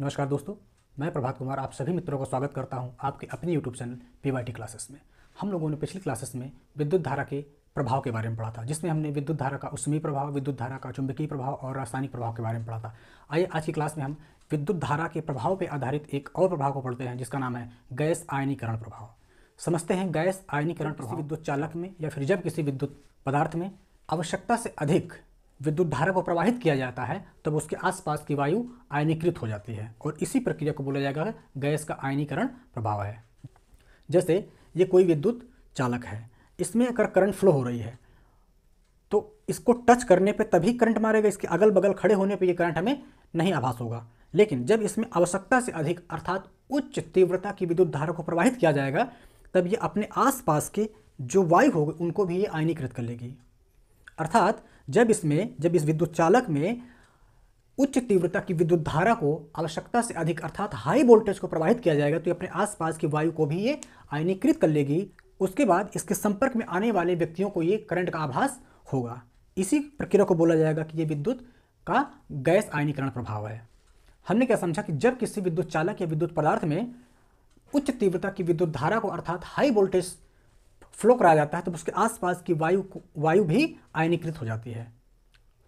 नमस्कार दोस्तों मैं प्रभात कुमार आप सभी मित्रों का स्वागत करता हूं आपके अपने यूट्यूब चैनल पी क्लासेस में हम लोगों ने पिछली क्लासेस में विद्युत धारा के प्रभाव के बारे में पढ़ा था जिसमें हमने विद्युत धारा का उष्मीय प्रभाव विद्युत धारा का चुंबकीय प्रभाव और रासायनिक प्रभाव के बारे में पढ़ा था आइए आज की क्लास में हम विद्युत धारा के प्रभाव पर आधारित एक और प्रभाव को पढ़ते हैं जिसका नाम है गैस आयनीकरण प्रभाव समझते हैं गैस आयनीकरण प्रभाव विद्युत चालक में या फिर जब किसी विद्युत पदार्थ में आवश्यकता से अधिक विद्युत धारा को प्रवाहित किया जाता है तब उसके आसपास की वायु आयनीकृत हो जाती है और इसी प्रक्रिया को बोला जाएगा गैस का आयनीकरण प्रभाव है जैसे ये कोई विद्युत चालक है इसमें अगर करंट फ्लो हो रही है तो इसको टच करने पे तभी करंट मारेगा इसके अगल बगल खड़े होने पे ये करंट हमें नहीं आभास होगा लेकिन जब इसमें आवश्यकता से अधिक अर्थात उच्च तीव्रता की विद्युत धारा को प्रवाहित किया जाएगा तब ये अपने आसपास के जो वायु होगी उनको भी ये आयनीकृत कर लेगी अर्थात जब इसमें जब इस विद्युत चालक में उच्च तीव्रता की विद्युत धारा को आवश्यकता से अधिक अर्थात हाई वोल्टेज को प्रवाहित किया जाएगा तो ये अपने आसपास की वायु को भी ये आयनीकृत कर लेगी उसके बाद इसके संपर्क में आने वाले व्यक्तियों को ये करंट का आभास होगा इसी प्रक्रिया को बोला जाएगा कि ये विद्युत का गैस आयनीकरण प्रभाव है हमने क्या समझा कि जब किसी विद्युत चालक या विद्युत पदार्थ में उच्च तीव्रता की विद्युत धारा को अर्थात हाई वोल्टेज फ्लो कराया जाता है तो उसके आसपास की वायु वायु भी आयनीकृत हो जाती है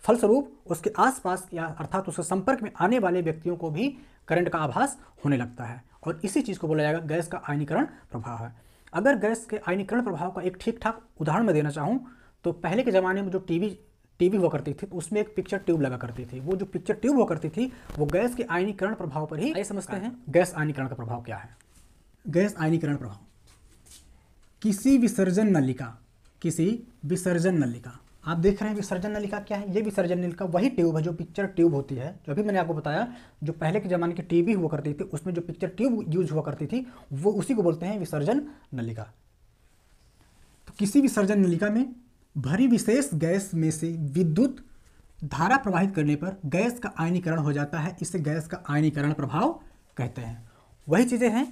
फलस्वरूप उसके आसपास या अर्थात उसके संपर्क में आने वाले व्यक्तियों को भी करंट का आभास होने लगता है और इसी चीज़ को बोला जाएगा गैस का आयनीकरण प्रभाव है अगर गैस के आयनीकरण प्रभाव का एक ठीक ठाक उदाहरण मैं देना चाहूँ तो पहले के ज़माने में जो टीवी टीवी हुआ करती थी तो उसमें एक पिक्चर ट्यूब लगा करती थी वो जो पिक्चर ट्यूब हुआ करती थी वो गैस के आयनीकरण प्रभाव पर ही ये समझते हैं गैस आयनीकरण का प्रभाव क्या है गैस आयनीकरण प्रभाव किसी विसर्जन नलिका किसी विसर्जन नलिका आप देख रहे हैं विसर्जन नलिका क्या है ये विसर्जन नलिका वही ट्यूब है जो पिक्चर ट्यूब होती है जो भी मैंने आपको बताया जो पहले के ज़माने की टीवी हुआ करती थी उसमें जो पिक्चर ट्यूब यूज हुआ करती थी वो उसी को बोलते हैं विसर्जन नलिका तो किसी विसर्जन नलिका में भरी विशेष गैस में से विद्युत धारा प्रवाहित करने पर गैस का आयनीकरण हो जाता है इसे गैस का आयनीकरण प्रभाव कहते हैं वही चीज़ें हैं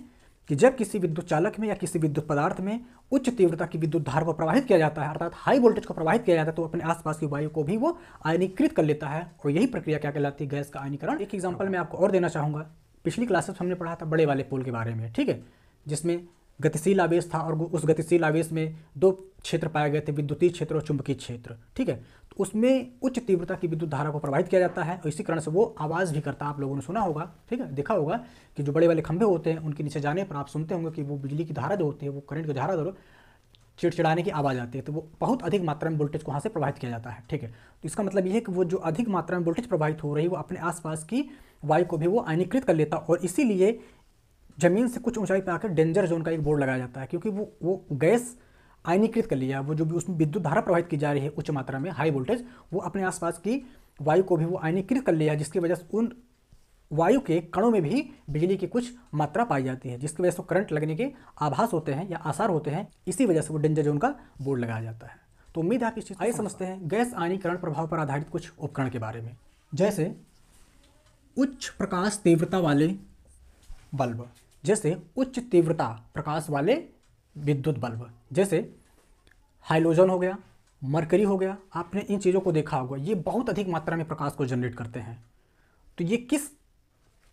कि जब किसी विद्युत चालक में या किसी विद्युत पदार्थ में उच्च तीव्रता की विद्युत धार को प्रवाहित किया जाता है अर्थात हाई वोल्टेज को प्रवाहित किया जाता है तो अपने आसपास की वायु को भी वो आयनीकृत कर लेता है और यही प्रक्रिया क्या कहलाती है गैस का आयनीकरण एक एग्जाम्पल मैं आपको और देना चाहूँगा पिछली क्लासेस हमने पढ़ा था बड़े वाले पुल के बारे में ठीक है जिसमें गतिशील आवेश था और उस गतिशील आवेश में दो क्षेत्र पाए गए थे विद्युतीय क्षेत्र और चुंबकीय क्षेत्र ठीक है उसमें उच्च तीव्रता की विद्युत धारा को प्रवाहित किया जाता है और इसी कारण से वो आवाज़ भी करता है आप लोगों ने सुना होगा ठीक है देखा होगा कि जो बड़े वाले खंभे होते हैं उनके नीचे जाने पर आप सुनते होंगे कि वो बिजली की धारा जो होती है वो करंट की धारा जो चिड़चिड़ाने की आवाज़ आती है तो वो बहुत अधिक मात्रा में वोल्टेज को वहाँ से प्रभावित किया जाता है ठीक है तो इसका मतलब ये है कि वो जो अधिक मात्रा में वोल्टेज प्रभावित हो रही है वो अपने आसपास की वायु को भी वो आयनीकृत कर लेता और इसीलिए ज़मीन से कुछ ऊंचाई पर आकर डेंजर जोन का एक बोर्ड लगाया जाता है क्योंकि वो वो गैस आयनीकृत कर लिया वो जो भी उसमें विद्युत धारा प्रवाहित की जा रही है उच्च मात्रा में हाई वोल्टेज वो अपने आसपास की वायु को भी वो आयनीकृत कर लिया जिसकी वजह से उन वायु के कणों में भी बिजली की कुछ मात्रा पाई जाती है जिसकी वजह से करंट लगने के आभास होते हैं या आसार होते हैं इसी वजह से वो डेंजर जोन का बोर्ड लगाया जाता है तो उम्मीद है आप इस चीज़ आइए समझते हैं गैस आयनीकरण प्रभाव पर आधारित कुछ उपकरण के बारे में जैसे उच्च प्रकाश तीव्रता वाले बल्ब जैसे उच्च तीव्रता प्रकाश वाले विद्युत बल्ब जैसे हाइलोजन हो गया मरकरी हो गया आपने इन चीज़ों को देखा होगा ये बहुत अधिक मात्रा में प्रकाश को जनरेट करते हैं तो ये किस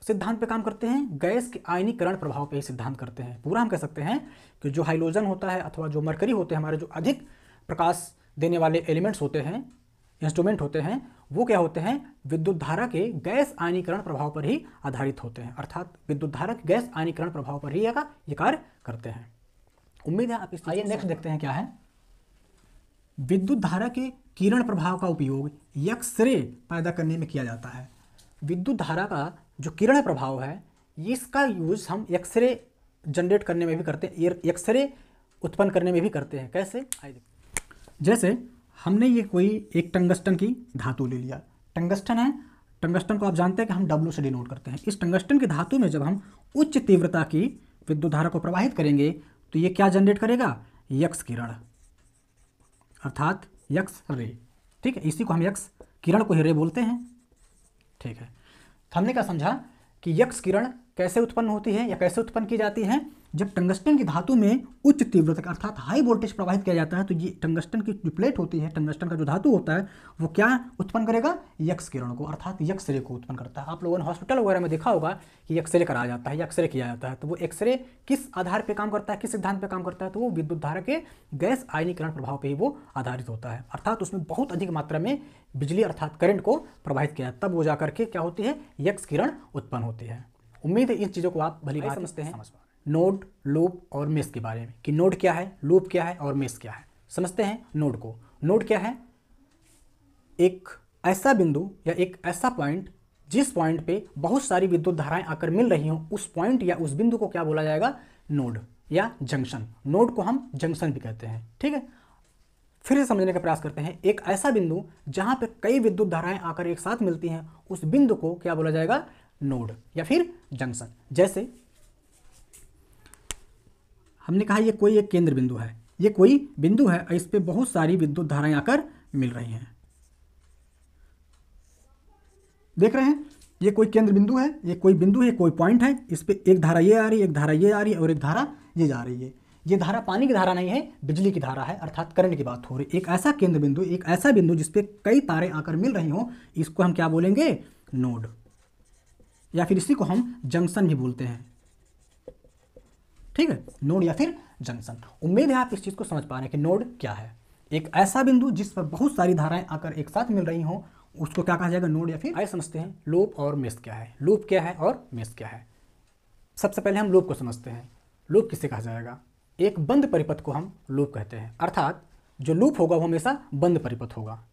सिद्धांत पे काम करते हैं गैस के आयनीकरण प्रभाव पे ही सिद्धांत करते हैं पूरा हम कह सकते हैं कि जो हाइलोजन होता है अथवा जो मरकरी होते हैं हमारे जो अधिक प्रकाश देने वाले एलिमेंट्स होते हैं इंस्ट्रूमेंट होते हैं वो क्या होते हैं विद्युत धारा के गैस आयनीकरण प्रभाव पर ही आधारित होते हैं अर्थात विद्युत धारा के गैस आयनीकरण प्रभाव पर ही ये कार्य करते हैं उम्मीद है आप इस आइए नेक्स्ट देखते हैं क्या है विद्युत धारा के किरण प्रभाव का उपयोग यक्सरे पैदा करने में किया जाता है विद्युत धारा का जो किरण प्रभाव है इसका यूज़ हम एक्सरे जनरेट करने में भी करते हैं एक्सरे उत्पन्न करने में भी करते हैं कैसे जैसे हमने ये कोई एक टंगस्टन की धातु ले लिया टंगस्टन है टंगस्टन को आप जानते हैं कि हम डब्लू से डिनोट करते हैं इस टंगस्टन की धातु में जब हम उच्च तीव्रता की विद्युत धारा को प्रवाहित करेंगे तो ये क्या जनरेट करेगा यक्स किरण अर्थात यक्स रे ठीक है इसी को हम यक्स किरण को ही रे बोलते हैं ठीक है हमने क्या समझा कि यक्ष किरण कैसे उत्पन्न होती है या कैसे उत्पन्न की जाती है जब टंगस्टन की धातु में उच्च तीव्रता अर्थात हाई वोल्टेज प्रवाहित किया जाता है तो ये टंगस्टन की जो प्लेट होती है टंगस्टन का जो धातु होता है वो क्या उत्पन्न करेगा यक्ष किरण को अर्थात यक्स रे को उत्पन्न करता है आप लोगों ने हॉस्पिटल वगैरह में देखा होगा कि एक्सरे कराया जाता है या एक्सरे किया जाता है तो वो एक्सरे किस आधार पर काम करता है किस सिद्धांत पर काम करता है तो वो विद्युत धारा के गैस आयनीकरण प्रभाव पर ही वो आधारित होता है अर्थात उसमें बहुत अधिक मात्रा में बिजली अर्थात करंट को प्रवाहित किया तब वो जा करके क्या होती है यक्ष किरण उत्पन्न होती है उम्मीद है इन चीज़ों को आप भली बात समझते हैं नोड लूप और मेस के बारे में कि नोड क्या है लूप क्या है और मेस क्या है समझते हैं नोड को नोड क्या है एक ऐसा बिंदु या एक ऐसा पॉइंट जिस पॉइंट पे बहुत सारी विद्युत धाराएं आकर मिल रही हों उस पॉइंट या उस बिंदु को क्या बोला जाएगा नोड या जंक्शन नोड को हम जंक्शन भी कहते हैं ठीक है फिर से समझने का प्रयास करते हैं एक ऐसा बिंदु जहां पर कई विद्युत धाराएं आकर एक साथ मिलती हैं उस बिंदु को क्या बोला जाएगा नोड या फिर जंक्शन जैसे हमने कहा ये कोई एक केंद्र बिंदु है ये कोई बिंदु है और इस पर बहुत सारी विद्युत धाराएं आकर मिल रही हैं देख रहे हैं ये कोई केंद्र बिंदु है ये कोई बिंदु है कोई पॉइंट है इस पर एक धारा ये आ रही है एक धारा ये आ रही है और एक धारा ये जा रही है ये धारा पानी की धारा नहीं है बिजली की धारा है अर्थात करंट की बात हो रही है एक ऐसा केंद्र बिंदु एक ऐसा बिंदु जिसपे कई तारे आकर मिल रही हों इसको हम क्या बोलेंगे नोड या फिर इसी को हम जंक्शन भी बोलते हैं ठीक है नोड या फिर जंक्शन उम्मीद है आप इस चीज़ को समझ पा रहे हैं कि नोड क्या है एक ऐसा बिंदु जिस पर बहुत सारी धाराएं आकर एक साथ मिल रही हों उसको क्या कहा जाएगा नोड या फिर आए समझते हैं लूप और मेस क्या है लूप क्या है और मेस क्या है सबसे पहले हम लूप को समझते हैं लूप किसे कहा जाएगा एक बंद परिपथ को हम लूप कहते हैं अर्थात जो लूप होगा वो हमेशा बंद परिपथ होगा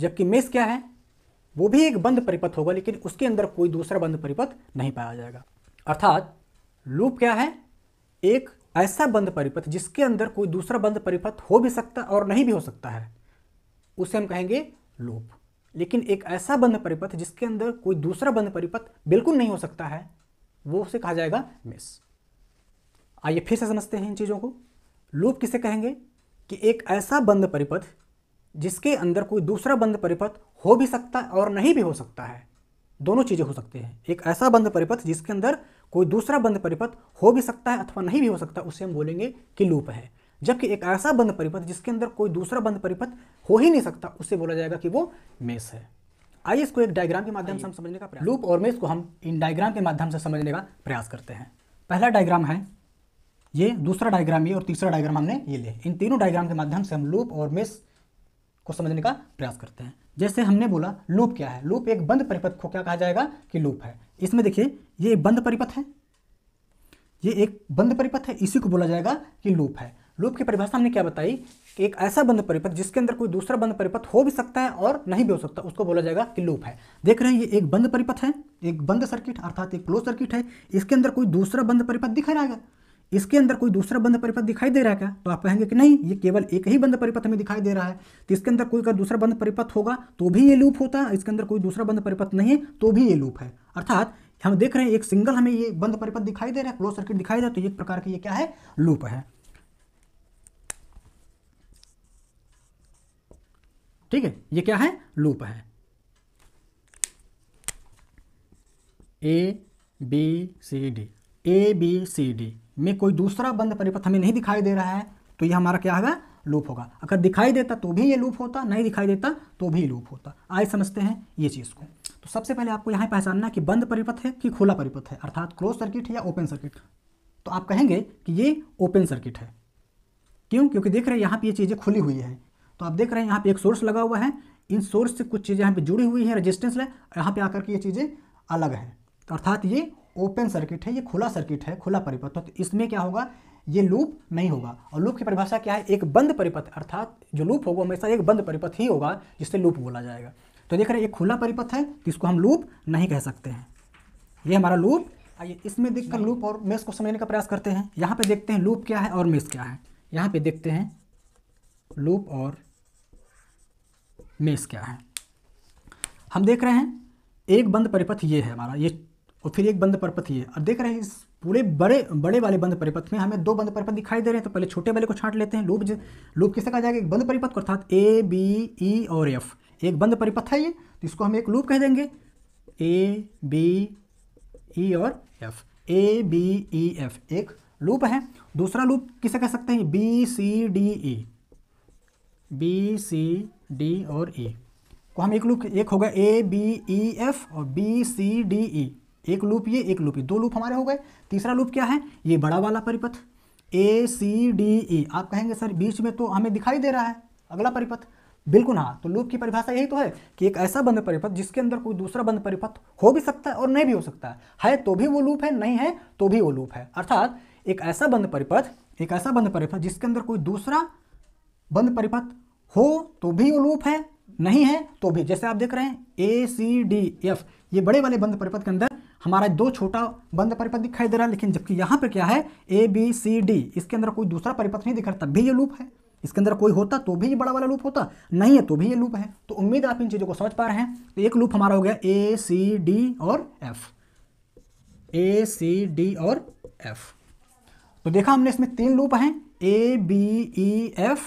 जबकि मेस क्या है वो भी एक बंद परिपथ होगा लेकिन उसके अंदर कोई दूसरा बंद परिपथ नहीं पाया जाएगा अर्थात लूप क्या है एक ऐसा बंद परिपथ जिसके अंदर कोई दूसरा बंद परिपथ हो भी सकता और नहीं भी हो सकता है उसे हम कहेंगे लूप लेकिन एक ऐसा बंद परिपथ जिसके अंदर कोई दूसरा बंद परिपथ बिल्कुल नहीं हो सकता है वो उसे कहा जाएगा मिस आइए फिर से समझते हैं इन चीज़ों को लूप किसे कहेंगे कि एक ऐसा बंद परिपथ जिसके अंदर कोई दूसरा बंद परिपथ हो भी सकता है और नहीं भी हो सकता है दोनों चीज़ें हो सकती हैं एक ऐसा बंद परिपथ जिसके अंदर कोई दूसरा बंद परिपथ हो भी सकता है अथवा नहीं भी हो सकता उसे हम बोलेंगे कि लूप है जबकि एक ऐसा बंद परिपथ जिसके अंदर कोई दूसरा बंद परिपथ हो ही नहीं सकता उसे बोला जाएगा कि वो मेस है आइए इसको एक डायग्राम के माध्यम से हम समझने का प्रयास लूप और मेस को हम इन डायग्राम के माध्यम से समझने का प्रयास करते हैं पहला डायग्राम है ये दूसरा डायग्राम ये और तीसरा डायग्राम हमने ये ले इन तीनों डायग्राम के माध्यम से हम लूप और मेस को समझने का प्रयास करते हैं जैसे हमने बोला लूप क्या है लूप एक बंद परिपथ को क्या कहा जाएगा कि लूप है इसमें देखिए ये बंद परिपथ है ये एक बंद परिपथ है इसी को बोला जाएगा कि लूप है लूप की परिभाषा हमने क्या बताई कि एक ऐसा बंद परिपथ जिसके अंदर कोई दूसरा बंद परिपथ हो भी सकता है और नहीं भी हो सकता उसको बोला जाएगा कि लूप है देख रहे हैं ये एक बंद परिपथ है एक बंद सर्किट अर्थात एक क्लोज सर्किट है इसके अंदर कोई दूसरा बंद परिपथ दिखा रहेगा इसके अंदर कोई दूसरा बंद परिपथ दिखाई दे रहा है क्या तो आप कहेंगे कि नहीं ये केवल एक ही बंद परिपथ हमें दिखाई दे रहा है तो इसके अंदर कोई अगर दूसरा बंद परिपथ होगा तो भी ये लूप होता है इसके अंदर कोई दूसरा बंद परिपथ नहीं है तो भी ये लूप है अर्थात हम देख रहे हैं एक सिंगल हमें ये बंद परिपथ दिखाई दे रहा है क्लोज सर्किट दिखाई दे रहा है तो एक प्रकार की ये क्या है लूप है ठीक है ये क्या है लूप है A B C D A B C D में कोई दूसरा बंद परिपथ हमें नहीं दिखाई दे रहा है तो ये हमारा क्या होगा लूप होगा अगर दिखाई देता तो भी ये लूप होता नहीं दिखाई देता तो भी लूप होता आए समझते हैं ये चीज़ को तो सबसे पहले आपको यहाँ पहचानना कि बंद परिपथ है कि खुला परिपथ है अर्थात क्लोज सर्किट है या ओपन सर्किट तो आप कहेंगे कि ये ओपन सर्किट है क्यों क्योंकि देख रहे हैं यहाँ पर ये चीज़ें खुली हुई हैं तो आप देख रहे हैं यहाँ पर एक सोर्स लगा हुआ है इन सोर्स से कुछ चीज़ें यहाँ पर जुड़ी हुई हैं रजिस्टेंस है यहाँ पर आकर के ये चीज़ें अलग हैं तो अर्थात ये ओपन सर्किट है ये खुला सर्किट है खुला परिपथ तो इसमें क्या होगा ये लूप नहीं होगा और लूप की परिभाषा क्या है एक बंद परिपथ अर्थात जो लूप होगा हमेशा एक बंद परिपथ ही होगा जिससे लूप बोला जाएगा तो देख रहे हैं ये खुला परिपथ है तो इसको हम लूप नहीं कह सकते हैं ये हमारा लूप आइए इसमें देखकर लूप और मेस को समझने का प्रयास करते हैं यहाँ पे देखते हैं लूप क्या है और मेस क्या है यहाँ पे देखते हैं लूप और मेस क्या है हम देख रहे हैं एक बंद परिपथ ये है हमारा ये और फिर एक बंद परपथ ये अब देख रहे हैं इस पूरे बड़े बड़े वाले बंद परिपथ में हमें दो बंद परिपथ दिखाई दे रहे हैं तो पहले छोटे वाले को छांट लेते हैं लोप लूप किसे कहा जाएगा एक बंद परिपथ अर्थात ए बी ई और एफ एक बंद परिपथ है ये तो इसको हम एक लूप कह देंगे ए बी ई और F A B E F एक लूप है दूसरा लूप किसे कह सकते हैं B C D E B C D और ई e. को हम एक लूप एक होगा A B E e, F और बी सी डी ई एक लूप ये एक लूप ये दो लूप हमारे हो गए तीसरा लूप क्या है ये बड़ा वाला परिपथ ए सी डी ई आप कहेंगे सर बीच में तो हमें दिखाई दे रहा है अगला परिपथ बिल्कुल हाँ तो लूप की परिभाषा यही तो है कि एक ऐसा बंद परिपथ जिसके अंदर कोई दूसरा बंद परिपथ हो भी सकता है और नहीं भी हो सकता है है तो भी वो लूप है नहीं है तो भी वो लूप है अर्थात एक ऐसा बंद परिपथ एक ऐसा बंद परिपथ जिसके अंदर कोई दूसरा बंद परिपथ हो तो भी वो लूप है नहीं है तो भी जैसे आप देख रहे हैं ए सी डी एफ ये बड़े वाले बंद परिपथ के अंदर हमारा दो छोटा बंद परिपथ दिखाई दे रहा है लेकिन जबकि यहाँ पर क्या है ए बी सी डी इसके अंदर कोई दूसरा परिपथ नहीं दिख रहा तब भी ये लूप है इसके अंदर कोई होता तो भी ये बड़ा वाला लूप होता नहीं है तो भी ये लूप है तो उम्मीद आप इन चीज़ों को समझ पा रहे हैं तो एक लूप हमारा हो गया ए सी डी और एफ ए सी डी और एफ तो देखा हमने इसमें तीन लूप हैं A B E F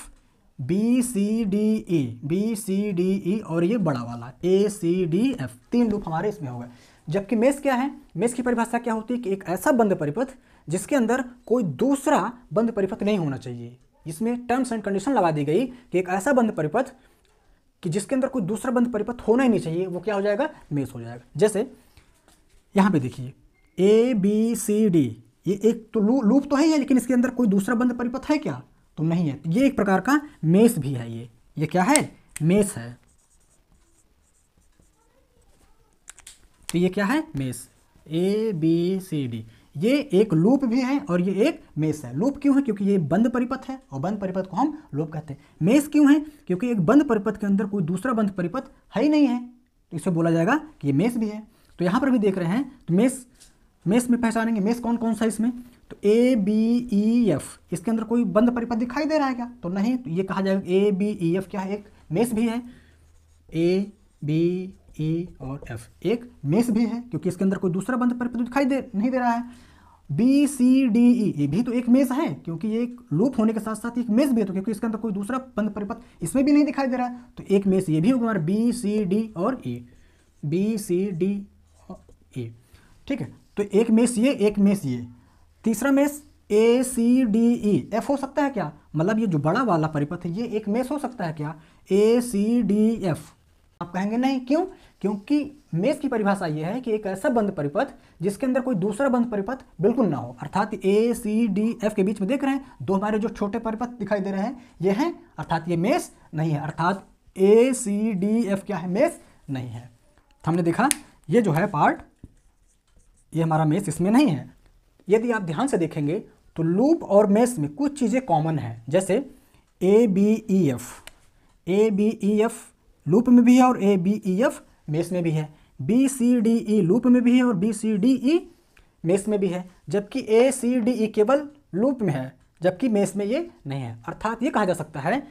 B C D E B C D E और ये बड़ा वाला ए सी डी एफ तीन लूप हमारे इसमें हो गए जबकि मेष क्या है मेष की परिभाषा क्या होती है कि एक ऐसा बंद परिपथ जिसके अंदर कोई दूसरा बंद परिपथ नहीं होना चाहिए इसमें टर्म्स एंड कंडीशन लगा दी गई कि एक ऐसा बंद परिपथ कि जिसके अंदर कोई दूसरा बंद परिपथ होना ही नहीं चाहिए वो क्या हो जाएगा मेष हो जाएगा जैसे यहाँ पे देखिए ए बी सी डी ये एक तो लू लूप तो है ही लेकिन इसके अंदर कोई दूसरा बंद परिपथ है क्या तो नहीं है तो ये एक प्रकार का मेष भी है ये ये क्या है मेष है तो ये क्या है mesh A B C D ये एक लूप भी है और ये एक मेस है लूप क्यों है क्योंकि ये बंद परिपथ है और बंद परिपथ को हम लूप कहते हैं मेस क्यों है क्योंकि एक बंद परिपथ के अंदर कोई दूसरा बंद परिपथ है ही नहीं है तो इसे बोला जाएगा कि ये मेस भी है तो यहाँ पर भी देख रहे हैं तो मेस मेस में पहचानेंगे मेस कौन कौन सा है इसमें तो ए बी ई एफ इसके अंदर कोई बंद परिपथ दिखाई दे रहा है क्या तो नहीं तो ये कहा जाएगा ए बी ई एफ क्या है एक मेस भी है ए बी ए और एफ एक मेष भी है क्योंकि इसके अंदर कोई दूसरा बंद परिपत्र दिखाई दे नहीं दे रहा है बी सी डी ई ये भी तो एक मेस है क्योंकि ये एक लूप होने के साथ साथ एक मेस भी है तो क्योंकि इसके अंदर कोई दूसरा बंद परिपथ इसमें भी नहीं दिखाई दे रहा है तो एक मेस ये भी होगा हमारा बी सी डी और ए बी सी डी और ए e। e। ठीक है तो एक मेस ये एक मेस ये तीसरा mesh A C D E F हो सकता है क्या मतलब ये जो बड़ा वाला परिपथ है ये एक मेस हो सकता है क्या ए सी डी एफ आप कहेंगे नहीं क्यों क्योंकि मेष की परिभाषा यह है कि एक ऐसा बंद परिपथ जिसके अंदर कोई दूसरा बंद परिपथ बिल्कुल ना हो अर्थात ए सी डी एफ के बीच में देख रहे हैं दो हमारे जो छोटे परिपथ दिखाई दे रहे हैं यह है अर्थात ये मेष नहीं है अर्थात ए सी डी एफ क्या है मेष नहीं है तो हमने देखा ये जो है पार्ट ये हमारा मेष इसमें नहीं है यदि आप ध्यान से देखेंगे तो लूप और मेष में कुछ चीज़ें कॉमन हैं जैसे A B E F A B E F loop में भी है और A B E F mesh में भी है B C D E loop में भी है और B C D E mesh में भी है जबकि ए सी डी ई केवल लूप में है जबकि मेस में ये नहीं है अर्थात ये कहा जा सकता है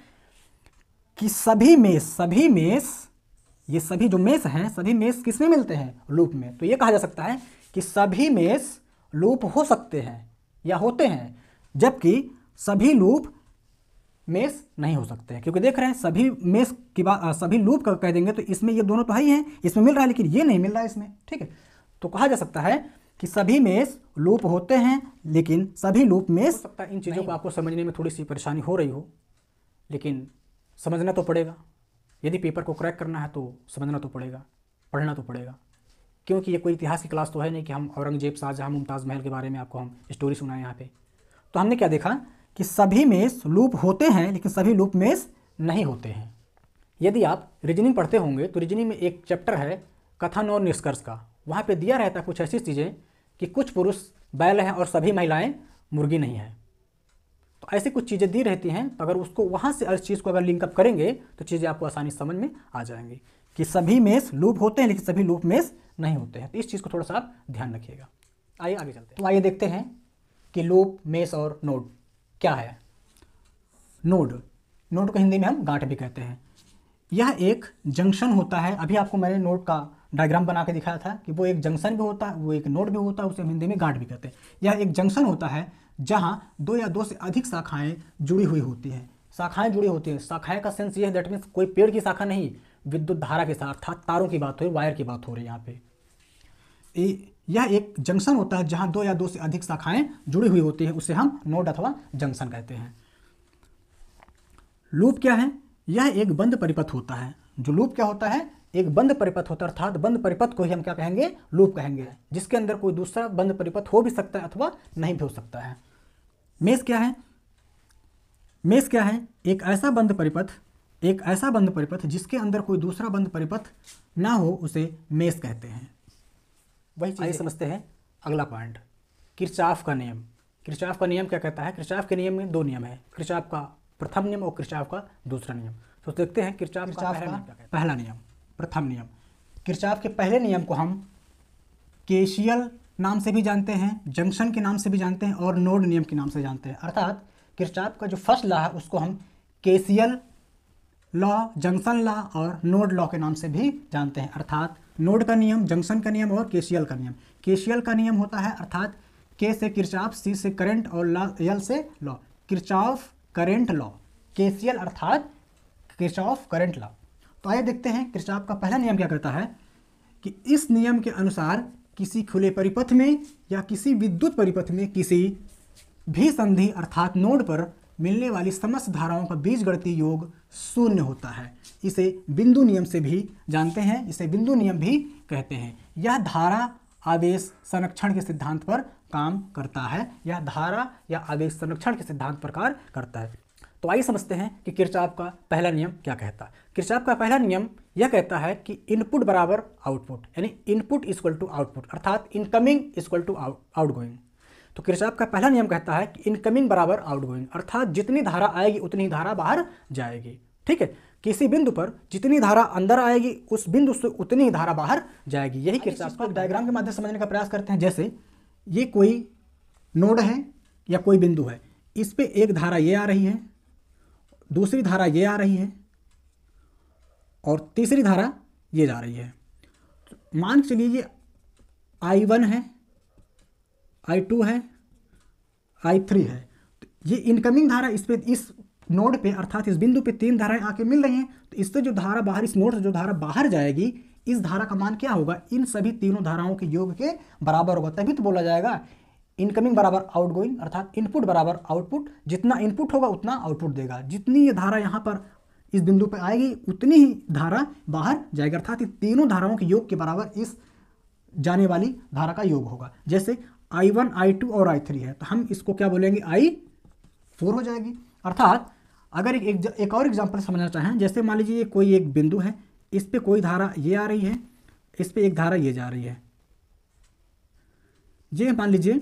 कि सभी मेस सभी मेस ये सभी जो मेस हैं सभी मेस किस में मिलते हैं लूप में तो ये कहा जा सकता है कि सभी मेस लूप हो सकते हैं या होते हैं जबकि सभी लूप मेस नहीं हो सकते हैं क्योंकि देख रहे हैं सभी मेस की बात सभी लूप का कह देंगे तो इसमें ये दोनों तो है ही हैं इसमें मिल रहा है लेकिन ये नहीं मिल रहा है इसमें ठीक है तो कहा जा सकता है कि सभी मेस लूप होते हैं लेकिन सभी लूप मेस हो सकता है इन चीज़ों को आपको समझने में थोड़ी सी परेशानी हो रही हो लेकिन समझना तो पड़ेगा यदि पेपर को क्रैक करना है तो समझना तो पड़ेगा पढ़ना तो पड़ेगा क्योंकि ये कोई इतिहास की क्लास तो है नहीं कि हम औरंगजेब शाहजहाँ मुमताज़ महल के बारे में आपको हम स्टोरी सुनाएं यहाँ पे तो हमने क्या देखा कि सभी मेस लूप होते हैं लेकिन सभी लूप मेस नहीं होते हैं यदि आप रीजनिंग पढ़ते होंगे तो रीजनिंग में एक चैप्टर है कथन और निष्कर्ष का वहाँ पे दिया रहता है कुछ ऐसी चीज़ें कि कुछ पुरुष बैल हैं और सभी महिलाएं मुर्गी नहीं हैं तो ऐसी कुछ चीज़ें दी रहती हैं तो अगर उसको वहाँ से इस चीज़ को अगर लिंकअप करेंगे तो चीज़ें आपको आसानी समझ में आ जाएंगी कि सभी मेस लूप होते हैं लेकिन सभी लूप मेस नहीं होते हैं तो इस चीज़ को थोड़ा सा आप ध्यान रखिएगा आइए आगे चलते हैं तो आइए देखते हैं कि लूप मेस और नोड क्या है नोड नोड को हिंदी में हम गांठ भी कहते हैं यह एक जंक्शन होता है अभी आपको मैंने नोड का डायग्राम बना के दिखाया था कि वो एक जंक्शन भी होता है वो एक नोड भी होता है उसे हिंदी में गांठ भी कहते हैं यह एक जंक्शन होता है जहाँ दो या दो से अधिक शाखाएं जुड़ी हुई होती हैं शाखाएं जुड़ी होती हैं शाखाएं का सेंस ये है दैट मीन्स कोई पेड़ की शाखा नहीं विद्युत धारा के साथ अर्थात तारों की बात हो रही वायर की बात हो रही है यहाँ पे यह एक जंक्शन होता है जहां दो या दो से अधिक शाखाएं जुड़ी हुई होती है उसे हम नोड अथवा जंक्शन कहते हैं लूप क्या है यह एक बंद परिपथ होता है जो लूप क्या होता है एक बंद परिपथ होता है अर्थात बंद परिपथ को ही हम क्या कहेंगे लूप कहेंगे जिसके अंदर कोई दूसरा बंद परिपथ हो भी सकता है अथवा नहीं भी हो सकता है मेस क्या है मेस क्या है एक ऐसा बंद परिपथ एक ऐसा बंद परिपथ जिसके अंदर कोई दूसरा बंद परिपथ ना हो उसे मेस कहते हैं वही चीज़ समझते हैं अगला पॉइंट किरचाफ का नियम किरचाफ का नियम क्या कहता है किरचाफ के नियम में दो नियम है किरचाफ का प्रथम नियम और किरचाफ का दूसरा नियम तो देखते हैं किरचाफ का पहला नियम पहला नियम प्रथम नियम किरचाफ के पहले नियम को हम केशियल नाम से भी जानते हैं जंक्शन के नाम से भी जानते हैं और नोड नियम के नाम से जानते हैं अर्थात किरचाफ का जो फर्स्ट लॉ है उसको हम केसियल लॉ जंक्शन लॉ और नोड लॉ के नाम से भी जानते हैं अर्थात नोड का नियम जंक्शन का नियम और केसीएल का नियम केसीएल का नियम होता है अर्थात के से किरचाफ सी से करंट और लॉ एल से law Kirchhoff current law KCL अर्थात किरचाफ करंट लॉ तो आइए देखते हैं किरचाफ का पहला नियम क्या कहता है कि इस नियम के अनुसार किसी खुले परिपथ में या किसी विद्युत परिपथ में किसी भी संधि अर्थात नोड पर मिलने वाली समस्त धाराओं का बीजगणितीय योग शून्य होता है इसे बिंदु नियम से भी जानते हैं इसे बिंदु नियम भी कहते हैं यह धारा आवेश संरक्षण के सिद्धांत पर काम करता है यह धारा या आवेश संरक्षण के सिद्धांत पर कार्य करता है तो आइए समझते हैं कि किरचाप का पहला नियम क्या कहता है किरचाप का पहला नियम यह कहता है कि इनपुट बराबर आउटपुट यानी इनपुट इक्वल टू आउटपुट अर्थात incoming equal to out outgoing तो किरचाप का पहला नियम कहता है कि इनकमिंग बराबर आउटगोइंग अर्थात जितनी धारा आएगी उतनी ही धारा बाहर जाएगी ठीक है किसी बिंदु पर जितनी धारा अंदर आएगी उस बिंदु से उतनी ही धारा बाहर जाएगी यही किरचाप को डायग्राम के माध्यम समझने का प्रयास करते हैं जैसे ये कोई नोड है या कोई बिंदु है इस पर एक धारा ये आ रही है दूसरी धारा ये आ रही है और तीसरी धारा ये जा रही है मान चलिए ये आई वन है आई टू है आई थ्री है तो ये इनकमिंग धारा इस पर इस नोड पे अर्थात इस बिंदु पे तीन धाराएं आके मिल रही हैं तो इससे जो धारा बाहर इस नोड से जो धारा बाहर जाएगी इस धारा का मान क्या होगा इन सभी तीनों धाराओं के योग के बराबर होगा तभी तो बोला जाएगा इनकमिंग बराबर गोइंग अर्थात इनपुट बराबर आउटपुट जितना इनपुट होगा उतना आउटपुट देगा जितनी ये धारा यहाँ पर इस बिंदु पर आएगी उतनी ही धारा बाहर जाएगी अर्थात तीनों धाराओं के योग के बराबर इस जाने वाली धारा का योग होगा जैसे आई वन आई टू और आई थ्री है तो हम इसको क्या बोलेंगे आई फोर हो जाएगी अर्थात अगर एक एक, एक और एग्जाम्पल समझना चाहें जैसे मान लीजिए कोई एक बिंदु है इस पर कोई धारा ये आ रही है इस पर एक धारा ये जा रही है ये मान लीजिए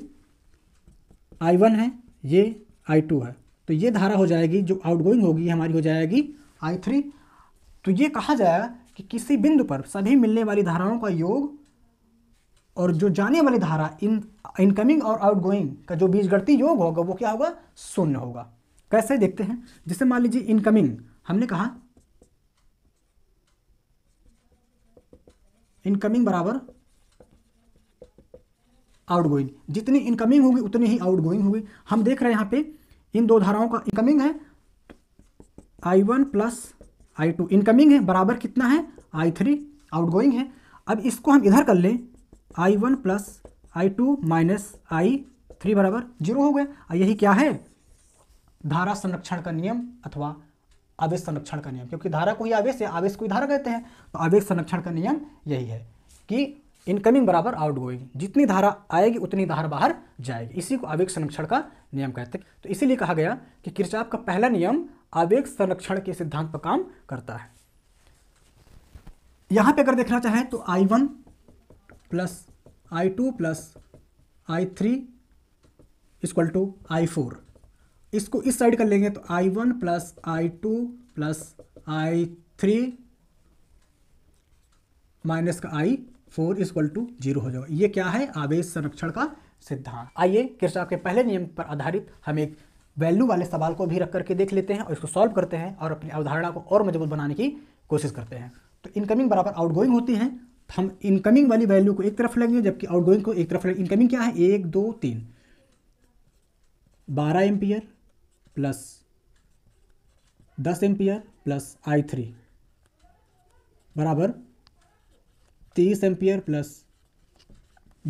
आई वन है ये आई टू है तो ये धारा हो जाएगी जो गोइंग होगी हमारी हो जाएगी आई थ्री तो ये कहा जाएगा कि किसी बिंदु पर सभी मिलने वाली धाराओं का योग और जो जाने वाली धारा इन इनकमिंग और आउटगोइंग का जो बीजगणितीय योग होगा वो क्या होगा शून्य होगा कैसे देखते हैं जैसे मान लीजिए इनकमिंग हमने कहा इनकमिंग बराबर आउटगोइंग जितनी इनकमिंग होगी उतनी ही आउटगोइंग होगी हम देख रहे हैं यहां पे इन दो धाराओं का इनकमिंग है I one plus I two incoming है बराबर कितना है आई थ्री आउटगोइंग है अब इसको हम इधर कर लें I one plus I two minus I three बराबर जीरो हो गया और यही क्या है धारा संरक्षण का नियम अथवा आवेश संरक्षण का नियम क्योंकि धारा को ही आवेश है आवेश को ही धारा कहते हैं तो आवेश संरक्षण का नियम यही है कि इनकमिंग बराबर आउटगोइंग जितनी धारा आएगी उतनी धारा बाहर जाएगी इसी को आवेग संरक्षण का नियम कहते हैं तो इसीलिए कहा गया कि किरचाप का पहला नियम आवेग संरक्षण के सिद्धांत पर काम करता है यहां पे अगर देखना चाहें तो I one plus I two plus I three equal to I four इसको इस साइड कर लेंगे तो I one plus I two plus I three minus का I four equal to zero हो जाएगा ये क्या है आवेश संरक्षण का सिद्धांत आइए कृष्णा के पहले नियम पर आधारित हम एक वैल्यू वाले सवाल को भी रख करके देख लेते हैं और इसको सॉल्व करते हैं और अपनी अवधारणा को और मजबूत बनाने की कोशिश करते हैं तो इनकमिंग बराबर आउटगोइंग होती है हम इनकमिंग वाली वैल्यू को एक तरफ लगेंगे जबकि आउटगोइंग को एक तरफ लगे इनकमिंग क्या है एक दो तीन बारह एम्पियर प्लस दस एम्पियर प्लस आई थ्री बराबर तीस एम्पियर प्लस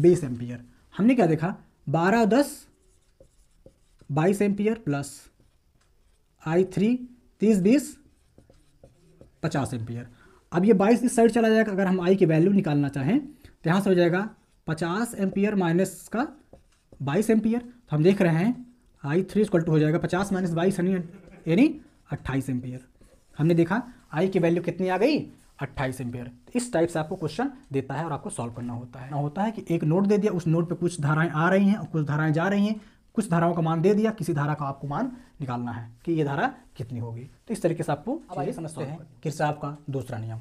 बीस एम्पियर हमने क्या देखा बारह दस बाईस एम्पियर प्लस आई थ्री तीस बीस पचास एम्पियर अब ये बाईस इस साइड चला जाएगा अगर हम आई की वैल्यू निकालना चाहें तो यहाँ से हो जाएगा पचास एम्पियर माइनस का बाईस एम्पियर तो हम देख रहे हैं आई थ्री इज्कल टू हो जाएगा पचास माइनस बाईस यानी अट्ठाईस एम्पियर हमने देखा आई की वैल्यू कितनी आ गई अट्ठाईस एम्पियर तो इस टाइप से आपको क्वेश्चन देता है और आपको सॉल्व करना होता है ना होता है कि एक नोट दे दिया उस नोट पर कुछ धाराएं आ रही हैं और कुछ धाराएं जा रही हैं कुछ धाराओं का मान दे दिया किसी धारा का आपको मान निकालना है कि ये धारा कितनी होगी तो इस तरीके से आपको आइए समझते हैं किरसाफ का दूसरा नियम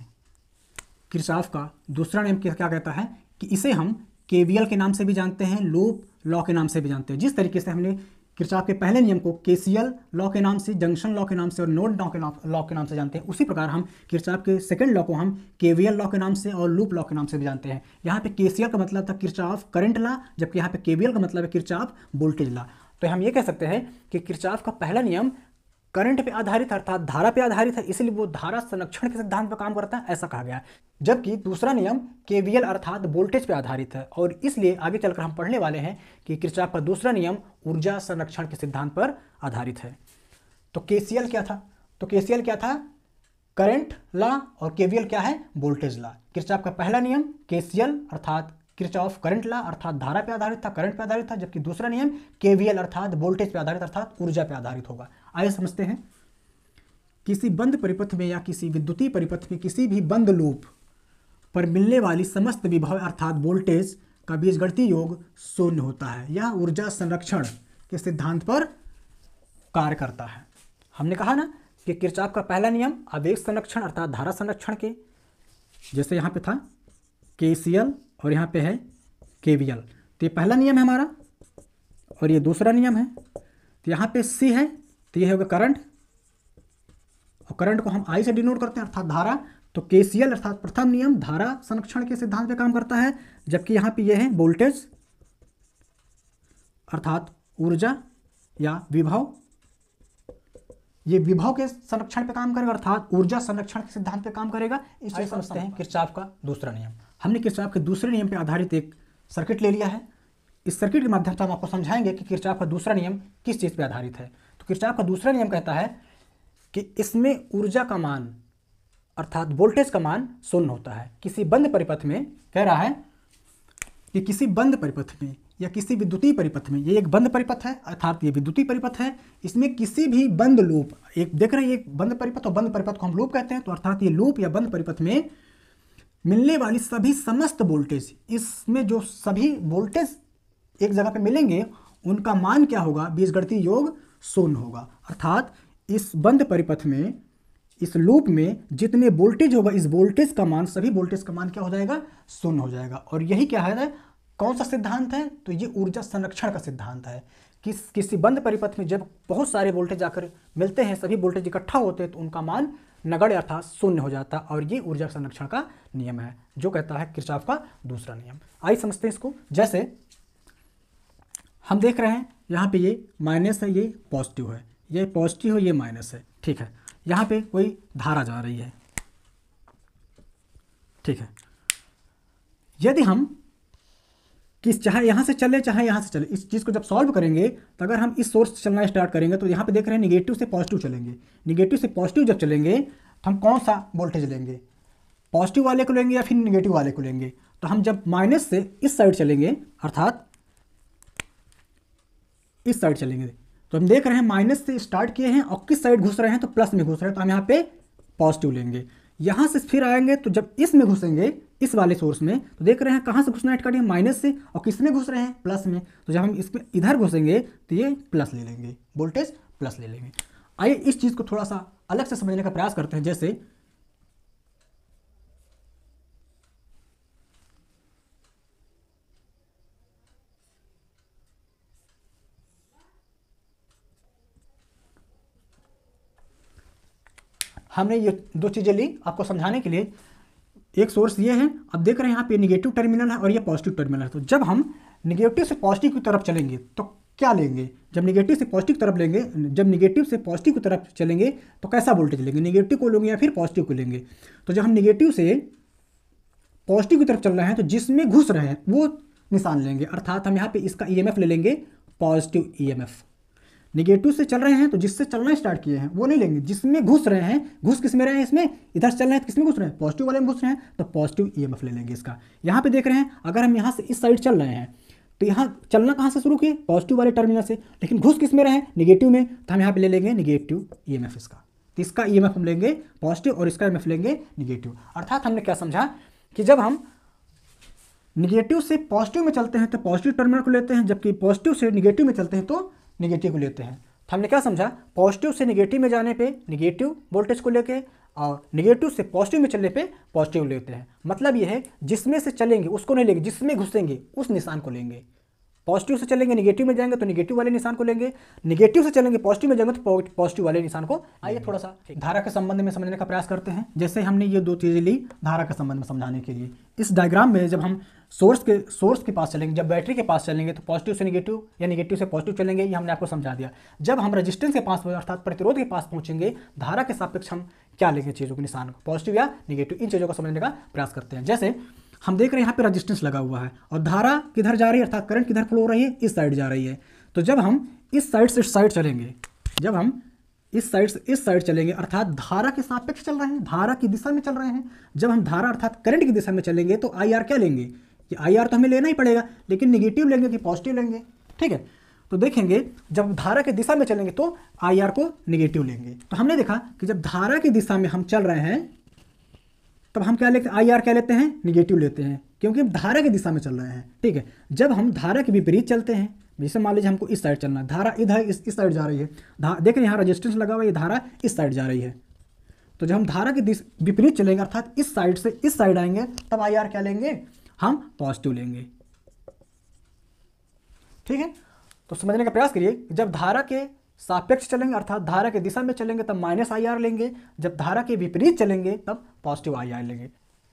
किरसाफ का दूसरा नियम क्या कहता है कि इसे हम केवीएल के नाम से भी जानते हैं लूप लॉ के नाम से भी जानते हैं जिस तरीके से हमने किरचाप के पहले नियम को केसीएल लॉ के नाम से जंक्शन लॉ के नाम से और नोट लॉ के लॉ के नाम से जानते हैं उसी प्रकार हम किरचाप के सेकंड लॉ को हम केवीएल लॉ के नाम से और लूप लॉ के नाम से भी जानते हैं यहाँ पे केसीएल का मतलब था किरचाफ करंट ला जबकि यहाँ पे केवीएल का मतलब है किरचाफ वोल्टेज ला तो हम ये कह सकते हैं कि किरचाफ का पहला नियम करंट पे आधारित अर्थात धारा पे आधारित है इसलिए वो धारा संरक्षण के सिद्धांत पर काम करता है ऐसा कहा गया जबकि दूसरा नियम केवीएल अर्थात वोल्टेज पे आधारित है और इसलिए आगे चलकर हम पढ़ने वाले हैं कि किरचाफ का दूसरा नियम ऊर्जा संरक्षण के सिद्धांत पर आधारित है तो के क्या था तो के क्या था करंट लॉ और केवीएल क्या है वोल्टेज लॉ किरचाफ का पहला नियम के अर्थात क्रिचॉफ करंट ला अर्थात धारा पे आधारित था करंट पे आधारित था जबकि दूसरा नियम केवीएल अर्थात वोल्टेज पे आधारित अर्थात ऊर्जा पे आधारित होगा आइए समझते हैं किसी बंद परिपथ में या किसी विद्युतीय परिपथ में किसी भी बंद लूप पर मिलने वाली समस्त विभव अर्थात वोल्टेज का बीजगणितीय योग शून्य होता है यह ऊर्जा संरक्षण के सिद्धांत पर कार्य करता है हमने कहा ना कि किरचाप का पहला नियम आवेश संरक्षण अर्थात धारा संरक्षण के जैसे यहाँ पे था के सी एल और यहाँ पे है के तो ये पहला नियम है हमारा और ये दूसरा नियम है तो यहाँ पे सी है तो ये होगा करंट और करंट को हम आई से डिनोट करते हैं अर्थात धारा तो के अर्थात प्रथम नियम धारा संरक्षण के सिद्धांत पे काम करता है जबकि यहाँ पे ये है वोल्टेज अर्थात ऊर्जा या विभव ये विभव के संरक्षण पे काम करेगा अर्थात ऊर्जा संरक्षण के सिद्धांत पे काम करेगा इसलिए समझते हैं किरचाफ का दूसरा नियम हमने किरचॉफ के दूसरे नियम पर आधारित एक सर्किट ले लिया है इस सर्किट के माध्यम से हम आपको समझाएंगे कि किरचॉफ का दूसरा नियम किस चीज़ पर आधारित है तो किरचॉफ का दूसरा नियम कहता है कि इसमें ऊर्जा का मान अर्थात वोल्टेज का मान शून्य होता है किसी बंद परिपथ में कह रहा है कि किसी बंद परिपथ में या किसी विद्युतीय परिपथ में ये एक बंद परिपथ है अर्थात ये विद्युतीय परिपथ है इसमें किसी भी बंद लूप एक देख रहे हैं ये बंद परिपथ और बंद परिपथ को हम लूप कहते हैं तो अर्थात ये लूप या बंद परिपथ में मिलने वाली सभी समस्त वोल्टेज इसमें जो सभी वोल्टेज एक जगह पे मिलेंगे उनका मान क्या होगा बीजगणितीय योग शून्य होगा अर्थात इस बंद परिपथ में इस लूप में जितने वोल्टेज होगा इस वोल्टेज का मान सभी वोल्टेज का मान क्या हो जाएगा शून्य हो जाएगा और यही क्या है कौन सा सिद्धांत है तो ये ऊर्जा संरक्षण का सिद्धांत है किस किसी बंद परिपथ में जब बहुत सारे वोल्टेज आकर मिलते हैं सभी वोल्टेज इकट्ठा होते हैं तो उनका मान नगण्य अर्थात शून्य हो जाता और ये ऊर्जा संरक्षण का नियम है जो कहता है किरचाफ का दूसरा नियम आइए समझते हैं इसको जैसे हम देख रहे हैं यहाँ पे ये माइनस है ये पॉजिटिव है ये पॉजिटिव है ये माइनस है ठीक है यहाँ पे कोई धारा जा रही है ठीक है यदि हम कि चाहे यहाँ से चले चाहे यहाँ से चले इस चीज़ को जब सॉल्व करेंगे तो अगर हम इस सोर्स से चलना स्टार्ट करेंगे तो यहाँ पे देख रहे हैं निगेटिव से पॉजिटिव चलेंगे निगेटिव से पॉजिटिव जब चलेंगे तो हम कौन सा वोल्टेज लेंगे पॉजिटिव वाले को लेंगे या फिर निगेटिव वाले को लेंगे तो हम जब माइनस से इस साइड चलेंगे अर्थात इस साइड चलेंगे तो हम देख रहे हैं माइनस से स्टार्ट किए हैं और किस साइड घुस रहे हैं तो प्लस में घुस रहे हैं तो हम यहाँ पे पॉजिटिव लेंगे यहां से फिर आएंगे तो जब इसमें घुसेंगे इस वाले सोर्स में तो देख रहे हैं कहां से घुसना है कटिंग माइनस से और किस में घुस रहे हैं प्लस में तो जब हम इसमें इधर घुसेंगे तो ये प्लस ले लेंगे वोल्टेज प्लस ले लेंगे आइए इस चीज़ को थोड़ा सा अलग से समझने का प्रयास करते हैं जैसे हमने ये दो चीज़ें ली आपको समझाने के लिए एक सोर्स ये है अब देख रहे हैं यहाँ पे निगेटिव टर्मिनल है और ये पॉजिटिव टर्मिनल है तो जब हम निगेटिव से पॉजिटिव की तरफ चलेंगे तो क्या लेंगे जब निगेटिव से पॉजिटिव तरफ लेंगे जब निगेटिव से पॉजिटिव की तरफ चलेंगे तो कैसा वोल्टेज लेंगे निगेटिव को लेंगे या फिर पॉजिटिव को लेंगे तो जब हम निगेटिव से पॉजिटिव की तरफ चल रहे हैं तो जिसमें घुस रहे हैं वो निशान लेंगे अर्थात हम यहाँ पे इसका ईएमएफ e ले लेंगे पॉजिटिव ईएमएफ e निगेटिव से चल रहे हैं तो जिससे चलना स्टार्ट किए हैं वो नहीं लेंगे जिसमें घुस रहे हैं घुस किस में रहे हैं इसमें इधर चल रहे हैं तो किसमें घुस रहे हैं पॉजिटिव वाले में घुस रहे हैं तो पॉजिटिव ई e ले लेंगे इसका यहाँ पे देख रहे हैं अगर हम यहाँ से इस साइड चल रहे हैं तो यहाँ चलना कहाँ से शुरू किए पॉजिटिव वाले टर्मिनल से लेकिन घुस किस में रहे निगेटिव में तो हम यहाँ पे ले लेंगे निगेटिव ई e इसका तो इसका ई e हम लेंगे पॉजिटिव और इसका ई लेंगे निगेटिव अर्थात हमने क्या समझा कि जब हम निगेटिव से पॉजिटिव में चलते हैं तो पॉजिटिव टर्मिनल को लेते हैं जबकि पॉजिटिव से निगेटिव में चलते हैं तो निगेटिव को लेते हैं तो हमने क्या समझा पॉजिटिव से निगेटिव में जाने पर निगेटिव वोल्टेज को लेकर और निगेटिव से पॉजिटिव में चलने पे पॉजिटिव लेते हैं मतलब ये है जिसमें से चलेंगे उसको नहीं लेंगे जिसमें घुसेंगे उस निशान को लेंगे पॉजिटिव से चलेंगे निगेटिव में जाएंगे तो निगेटिव वाले निशान को लेंगे निगेटिव से चलेंगे पॉजिटिव में जाएंगे तो पॉजिटिव वाले निशान को आइए थोड़ा सा धारा के संबंध में समझने का प्रयास करते हैं जैसे हमने ये दो चीज़ें ली धारा के संबंध में समझाने के लिए इस डायग्राम में जब हम सोर्स के सोर्स के पास चलेंगे जब बैटरी के पास चलेंगे तो पॉजिटिव से निगेटिव या निगेटिव से पॉजिटिव चलेंगे ये हमने आपको समझा दिया जब हम रेजिस्टेंस के पास अर्थात प्रतिरोध के पास पहुंचेंगे धारा के सापेक्ष हम क्या लेंगे चीज़ों के निशान को पॉजिटिव या निगेटिव इन चीज़ों को समझने का प्रयास करते हैं जैसे हम देख रहे हैं यहाँ पे रजिस्टेंस लगा हुआ है और धारा किधर जा रही है अर्थात करंट किधर फ्लो हो रही है इस साइड जा रही है तो जब हम इस साइड से इस साइड चलेंगे जब हम इस साइड से इस साइड चलेंगे अर्थात धारा के सापेक्ष चल रहे हैं धारा की दिशा में चल रहे हैं जब हम धारा अर्थात करंट की दिशा में चलेंगे तो आई क्या लेंगे कि आई तो हमें लेना ही पड़ेगा लेकिन निगेटिव लेंगे कि पॉजिटिव लेंगे ठीक है तो देखेंगे जब धारा की दिशा में चलेंगे तो आई को निगेटिव लेंगे तो हमने देखा कि जब धारा की दिशा में हम चल रहे हैं तब हम क्या लेते आई क्या लेते हैं निगेटिव लेते हैं क्योंकि हम धारा की दिशा में चल रहे हैं ठीक है जब हम धारा के विपरीत चलते हैं जैसे मान लीजिए हमको इस साइड चलना है धारा इधर इस इस साइड जा रही है देखें यहाँ रजिस्टेंस लगा हुआ है ये धारा इस साइड जा रही है तो जब हम धारा के विपरीत चलेंगे अर्थात इस साइड से इस साइड आएंगे तब आई आर क्या लेंगे हम पॉजिटिव लेंगे ठीक है तो समझने का प्रयास करिए जब धारा के सापेक्ष चलेंगे अर्थात धारा के दिशा में चलेंगे तब माइनस आई आर लेंगे जब धारा के विपरीत चलेंगे तब पॉजिटिव आई आर लेंगे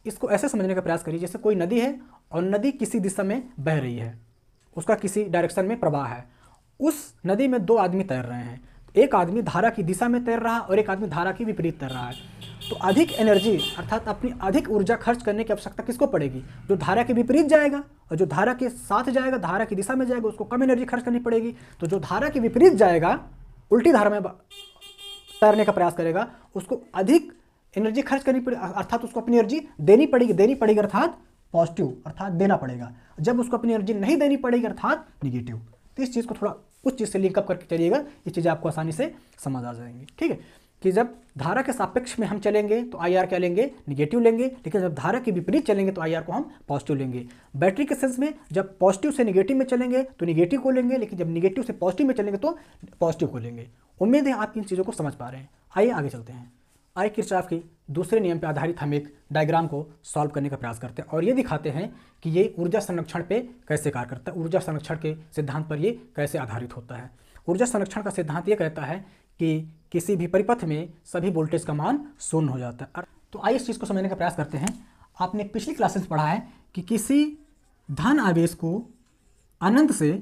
इसको ऐसे समझने का प्रयास करिए जैसे कोई नदी है और नदी किसी दिशा में बह रही है उसका किसी डायरेक्शन में प्रवाह है उस नदी में दो आदमी तैर रहे हैं एक आदमी धारा की दिशा में तैर रहा है और एक आदमी धारा की विपरीत तैर रहा है तो अधिक एनर्जी अर्थात अपनी अधिक ऊर्जा खर्च करने की आवश्यकता किसको पड़ेगी जो धारा के विपरीत जाएगा और जो धारा के साथ जाएगा धारा की दिशा में जाएगा उसको कम एनर्जी खर्च करनी पड़ेगी तो जो धारा के विपरीत जाएगा उल्टी धारा में तैरने का प्रयास करेगा उसको अधिक एनर्जी खर्च करनी पड़ेगी अर्थात उसको अपनी एनर्जी देनी पड़ेगी देनी पड़ेगी अर्थात पॉजिटिव अर्थात देना पड़ेगा जब उसको अपनी एनर्जी नहीं देनी पड़ेगी अर्थात निगेटिव तो इस चीज़ को थोड़ा उस चीज़ से लिंकअप करके चलिएगा ये चीज़ें आपको आसानी से समझ आ जाएंगी ठीक है कि जब धारा के सापेक्ष में हम चलेंगे तो आई आर क्या लेंगे निगेटिव लेंगे लेकिन जब धारा के विपरीत चलेंगे तो आई आर को हम पॉजिटिव लेंगे बैटरी के सेंस में जब पॉजिटिव से निगेटिव में चलेंगे तो निगेटिव को लेंगे लेकिन जब निगेटिव से पॉजिटिव में चलेंगे तो पॉजिटिव को लेंगे उम्मीद है आप इन चीज़ों को समझ पा रहे हैं आइए आगे चलते हैं आई किरचाफ के दूसरे नियम पर आधारित हम एक डायग्राम को सॉल्व करने का प्रयास करते हैं और ये दिखाते हैं कि ये ऊर्जा संरक्षण पे कैसे कार्य करता है ऊर्जा संरक्षण के सिद्धांत पर ये कैसे आधारित होता है ऊर्जा संरक्षण का सिद्धांत ये कहता है कि किसी भी परिपथ में सभी वोल्टेज का मान शून्य हो जाता है तो आइए इस चीज़ को समझने का प्रयास करते हैं आपने पिछली क्लासेस पढ़ा है कि किसी धन आवेश को अनंत से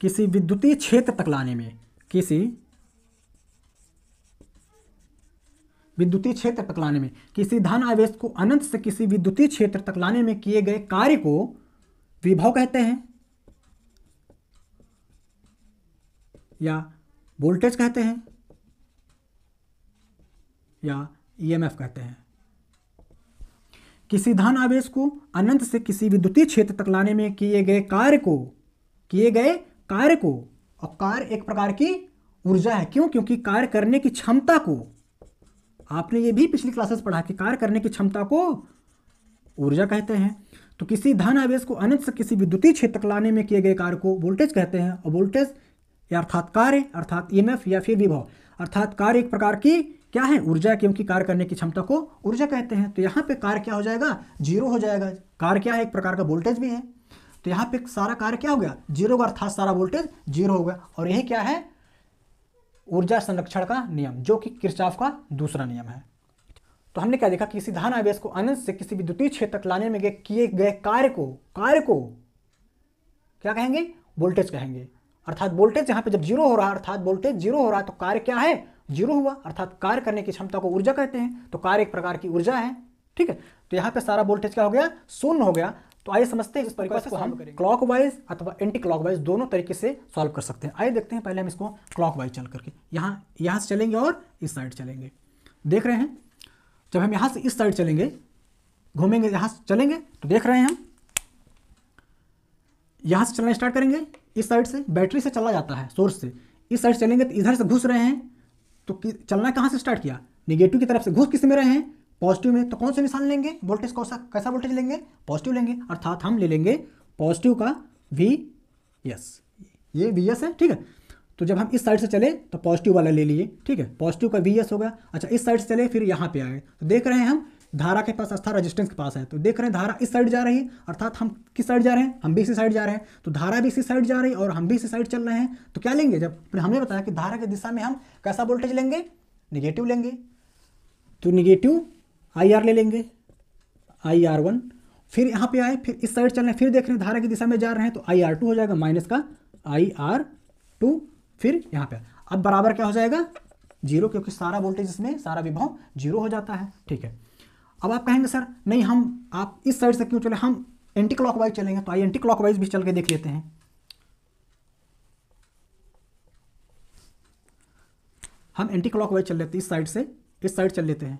किसी विद्युतीय क्षेत्र तक लाने में किसी विद्युतीय क्षेत्र तक लाने में किसी धन आवेश को अनंत से किसी विद्युतीय क्षेत्र तक लाने में किए गए कार्य को विभव कहते हैं या वोल्टेज कहते हैं या ईएमएफ e कहते हैं किसी धन आवेश को अनंत से किसी विद्युतीय क्षेत्र तक लाने में किए गए कार्य को किए गए कार्य को और कार्य एक प्रकार की ऊर्जा है क्यों क्योंकि कार्य करने की क्षमता को आपने ये भी पिछली क्लासेस पढ़ा कि कार्य करने की क्षमता को ऊर्जा कहते हैं तो किसी धन आवेश को अनंत से किसी विद्युतीय क्षेत्र तक लाने में किए गए कार्य को वोल्टेज कहते हैं और वोल्टेज अर्थात कार्य अर्थात ई e या फिर विभव अर्थात कार्य एक प्रकार की क्या है ऊर्जा क्योंकि कार्य करने की क्षमता को ऊर्जा कहते हैं तो यहाँ पे कार्य क्या हो जाएगा जीरो हो जाएगा कार्य क्या है एक प्रकार का वोल्टेज भी है तो यहाँ पे सारा कार्य क्या हो गया जीरो का अर्थात सारा वोल्टेज जीरो हो गया और यही क्या है ऊर्जा संरक्षण का नियम जो कि किरचाफ का दूसरा नियम है तो हमने क्या देखा कि सिद्धान आवेश को अनंत से किसी विद्युतीय क्षेत्र तक लाने में किए गए कार्य को कार्य को क्या कहेंगे वोल्टेज कहेंगे अर्थात वोल्टेज यहां पे जब जीरो हो रहा है अर्थात वोल्टेज जीरो हो रहा है तो कार्य क्या है जीरो हुआ अर्थात कार्य करने की क्षमता को ऊर्जा कहते हैं तो कार्य एक प्रकार की ऊर्जा है ठीक है तो यहां पे सारा वोल्टेज क्या हो गया शून्य हो गया तो आइए समझते हैं इस परिक्वेस्ट को तो हम क्लॉकवाइज अथवा एंटी क्लॉकवाइज दोनों तरीके से सॉल्व कर सकते हैं आइए देखते हैं पहले हम इसको क्लॉकवाइज चल करके यहाँ यहाँ से चलेंगे और इस साइड चलेंगे देख रहे हैं जब हम यहाँ से इस साइड चलेंगे घूमेंगे यहाँ से चलेंगे तो देख रहे हैं हम यहाँ से चलना स्टार्ट करेंगे इस साइड से बैटरी से चला जाता है सोर्स से इस साइड चलेंगे तो इधर से घुस रहे हैं तो चलना कहाँ से स्टार्ट किया निगेटिव की तरफ से घुस किस में रहे हैं पॉजिटिव में तो कौन से निशान लेंगे वोल्टेज कौन सा कैसा वोल्टेज लेंगे पॉजिटिव लेंगे अर्थात हम ले लेंगे पॉजिटिव का वी एस ये वी एस है ठीक है तो जब हम इस साइड से चले तो पॉजिटिव वाला ले लिए ठीक है पॉजिटिव का वी एस होगा अच्छा इस साइड से चले फिर यहाँ पे आए तो देख रहे हैं हम धारा के पास अस्था रजिस्टेंस के पास है तो देख रहे हैं धारा इस साइड जा रही है अर्थात हम किस साइड जा रहे हैं हम भी इसी साइड जा रहे हैं तो धारा भी इसी साइड जा रही है और हम भी इसी साइड चल रहे हैं तो क्या लेंगे जब हमने बताया कि धारा की दिशा में हम कैसा वोल्टेज लेंगे निगेटिव लेंगे तो निगेटिव आई आर ले लेंगे आई आर वन फिर यहाँ पे आए फिर इस साइड चल रहे फिर देख रहे हैं धारा की दिशा में जा रहे हैं तो आई आर टू हो जाएगा माइनस का आई आर टू फिर यहाँ पे अब बराबर क्या हो जाएगा जीरो क्योंकि सारा वोल्टेज इसमें सारा विभव जीरो हो जाता है ठीक है अब आप कहेंगे सर नहीं हम आप इस साइड से क्यों चले हम एंटी क्लॉकवाइज चलेंगे तो आई एंटी क्लॉकवाइज भी चल के देख लेते हैं हम एंटी क्लॉकवाइज चल लेते हैं इस साइड से इस साइड चल लेते हैं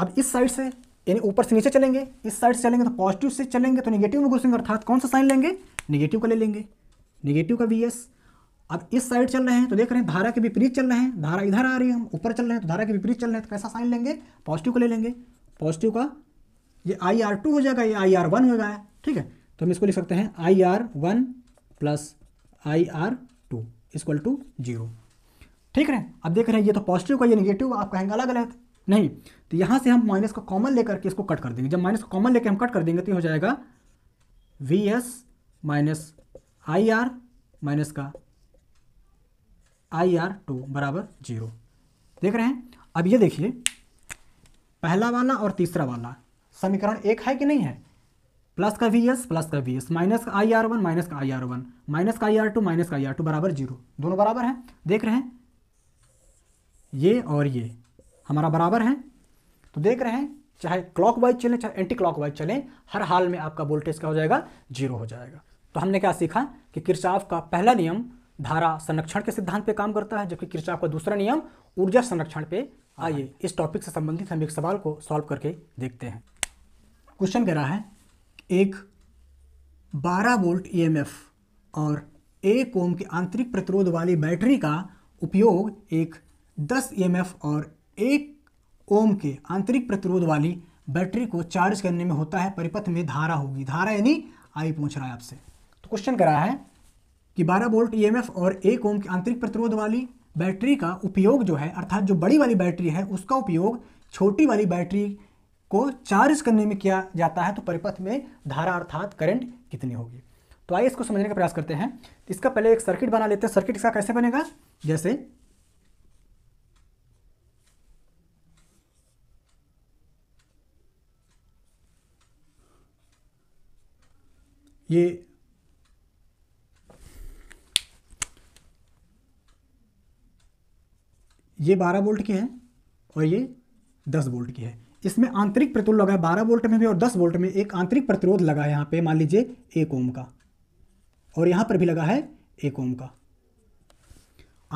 अब इस साइड से यानी ऊपर से नीचे चलेंगे इस साइड से चलेंगे तो पॉजिटिव से चलेंगे तो नेगेटिव में घुसेंगे अर्थात कौन सा साइन लेंगे नेगेटिव का ले लेंगे नेगेटिव का वी एस अब इस साइड चल रहे हैं तो देख रहे हैं धारा के विपरीत चल रहे हैं धारा इधर आ रही है हम ऊपर चल रहे हैं तो धारा के विपरीत चल रहे हैं तो कैसा साइन लेंगे पॉजिटिव का ले लेंगे पॉजिटिव का ये आई आर टू हो जाएगा ये आई आर वन हो जाएगा ठीक है तो हम इसको लिख सकते हैं I R one plus I R two equal to zero ठीक है अब देख रहे हैं ये तो पॉजिटिव का ये निगेटिव आप कहेंगे अलग अलग नहीं तो यहां से हम माइनस को कॉमन लेकर के इसको कट कर देंगे जब माइनस को कॉमन लेकर हम कट कर देंगे तो हो जाएगा V S minus I R minus का आई आर टू बराबर जीरो देख रहे हैं अब ये देखिए पहला वाला और तीसरा वाला समीकरण एक है कि नहीं है प्लस का वी एस प्लस का वी एस माइनस का आई आर वन माइनस का आई आर वन माइनस का आई आर टू माइनस का आई आर टू बराबर जीरो दोनों बराबर हैं देख रहे हैं ये और ये हमारा बराबर है तो देख रहे हैं चाहे क्लॉक वाइज चलें चाहे एंटी क्लॉक वाइज चलें हर हाल में आपका वोल्टेज क्या हो जाएगा जीरो हो जाएगा तो हमने क्या सीखा कि किरचाफ का पहला नियम धारा संरक्षण के सिद्धांत पे काम करता है जबकि किरचाफ का दूसरा नियम ऊर्जा संरक्षण पे आइए इस टॉपिक से संबंधित हम एक सवाल को सॉल्व करके देखते हैं क्वेश्चन कह रहा है एक बारह वोल्ट ई e और एक ओम के आंतरिक प्रतिरोध वाली बैटरी का उपयोग एक दस ई e और एक ओम के आंतरिक प्रतिरोध वाली बैटरी को चार्ज करने में होता है परिपथ में धारा होगी धारा यानी आई पूछ रहा है आपसे तो क्वेश्चन करा है कि 12 वोल्ट ईएमएफ और एक ओम की आंतरिक प्रतिरोध वाली बैटरी का उपयोग जो है अर्थात जो बड़ी वाली बैटरी है उसका उपयोग छोटी वाली बैटरी को चार्ज करने में किया जाता है तो परिपथ में धारा अर्थात करंट कितनी होगी तो आइए इसको समझने का प्रयास करते हैं इसका पहले एक सर्किट बना लेते हैं सर्किट इसका कैसे बनेगा जैसे ये ये 12 वोल्ट की है और ये 10 वोल्ट की है इसमें आंतरिक प्रतिरोध लगा है 12 वोल्ट में भी और 10 वोल्ट में एक आंतरिक प्रतिरोध लगा है यहां पे मान लीजिए एक ओम का और यहां पर भी लगा है एक ओम का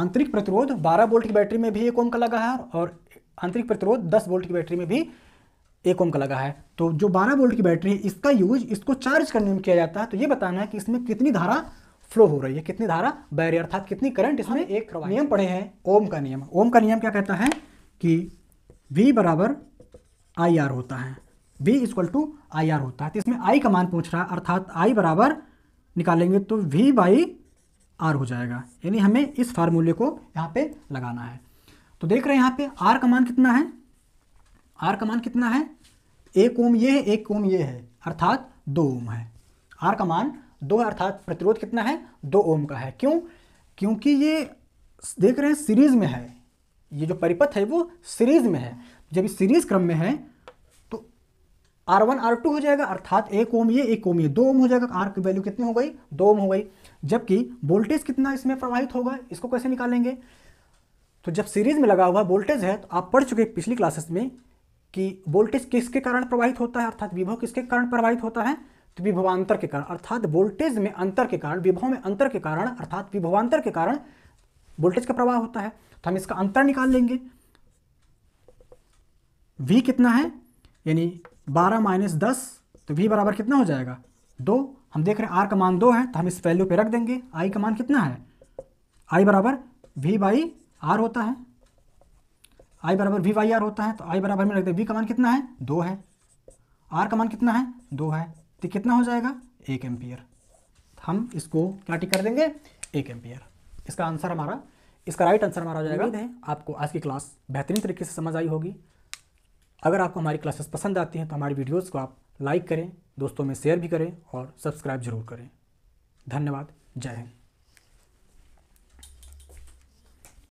आंतरिक प्रतिरोध 12 वोल्ट की बैटरी में भी एक ओम का लगा है और आंतरिक प्रतिरोध 10 वोल्ट की बैटरी में भी एक ओम का लगा है तो जो 12 वोल्ट की बैटरी है इसका यूज इसको चार्ज करने में किया जाता है तो ये बताना है कि इसमें कितनी धारा फ्लो हो रही है कितनी धारा बैरियर अर्थात कितनी करंट इसमें एक नियम पढ़े हैं ओम का नियम ओम का नियम क्या कहता है कि वी बराबर आई आर होता है V equal to I R होता है तो इसमें आई का मान पूछ रहा है अर्थात आई बराबर निकालेंगे तो वी बाई आर हो जाएगा यानी हमें इस फार्मूले को यहाँ पे लगाना है तो देख रहे हैं यहाँ पे आर का मान कितना है आर का मान कितना है एक ओम ये है एक ओम ये है अर्थात दो ओम है आर का मान दो है अर्थात प्रतिरोध कितना है दो ओम का है क्यों क्योंकि ये देख रहे हैं सीरीज में है ये जो परिपथ है वो सीरीज में है जब इस सीरीज क्रम में है तो आर वन आर टू हो जाएगा अर्थात एक ओम ये एक ओम ये दो ओम हो जाएगा आर की वैल्यू कितनी हो गई दो ओम हो गई जबकि वोल्टेज कितना इसमें प्रवाहित होगा इसको कैसे निकालेंगे तो जब सीरीज में लगा हुआ वोल्टेज है तो आप पढ़ चुके पिछली क्लासेस में कि वोल्टेज किसके कारण प्रवाहित होता है अर्थात विभव किसके कारण प्रवाहित होता है तो विभवांतर के कारण अर्थात वोल्टेज में अंतर के कारण विभव में अंतर के कारण अर्थात विभवांतर के कारण वोल्टेज का प्रवाह होता है तो हम इसका अंतर निकाल लेंगे v कितना है यानी 12 माइनस दस तो v बराबर कितना हो जाएगा दो हम देख रहे हैं r का मान दो है तो हम इस वैल्यू पे रख देंगे i का मान कितना है i बराबर v बाई आर होता है आई बराबर वी वाई आर होता है तो आई बराबर में रख दे वी का मान कितना है दो है आर का मान कितना है दो है तो कितना हो जाएगा एक एम्पियर हम इसको क्या टिक कर देंगे एक एम्पियर इसका आंसर हमारा इसका राइट आंसर हमारा हो जाएगा है आपको आज की क्लास बेहतरीन तरीके से समझ आई होगी अगर आपको हमारी क्लासेस पसंद आती हैं तो हमारी वीडियोज़ को आप लाइक करें दोस्तों में शेयर भी करें और सब्सक्राइब जरूर करें धन्यवाद जय हिंद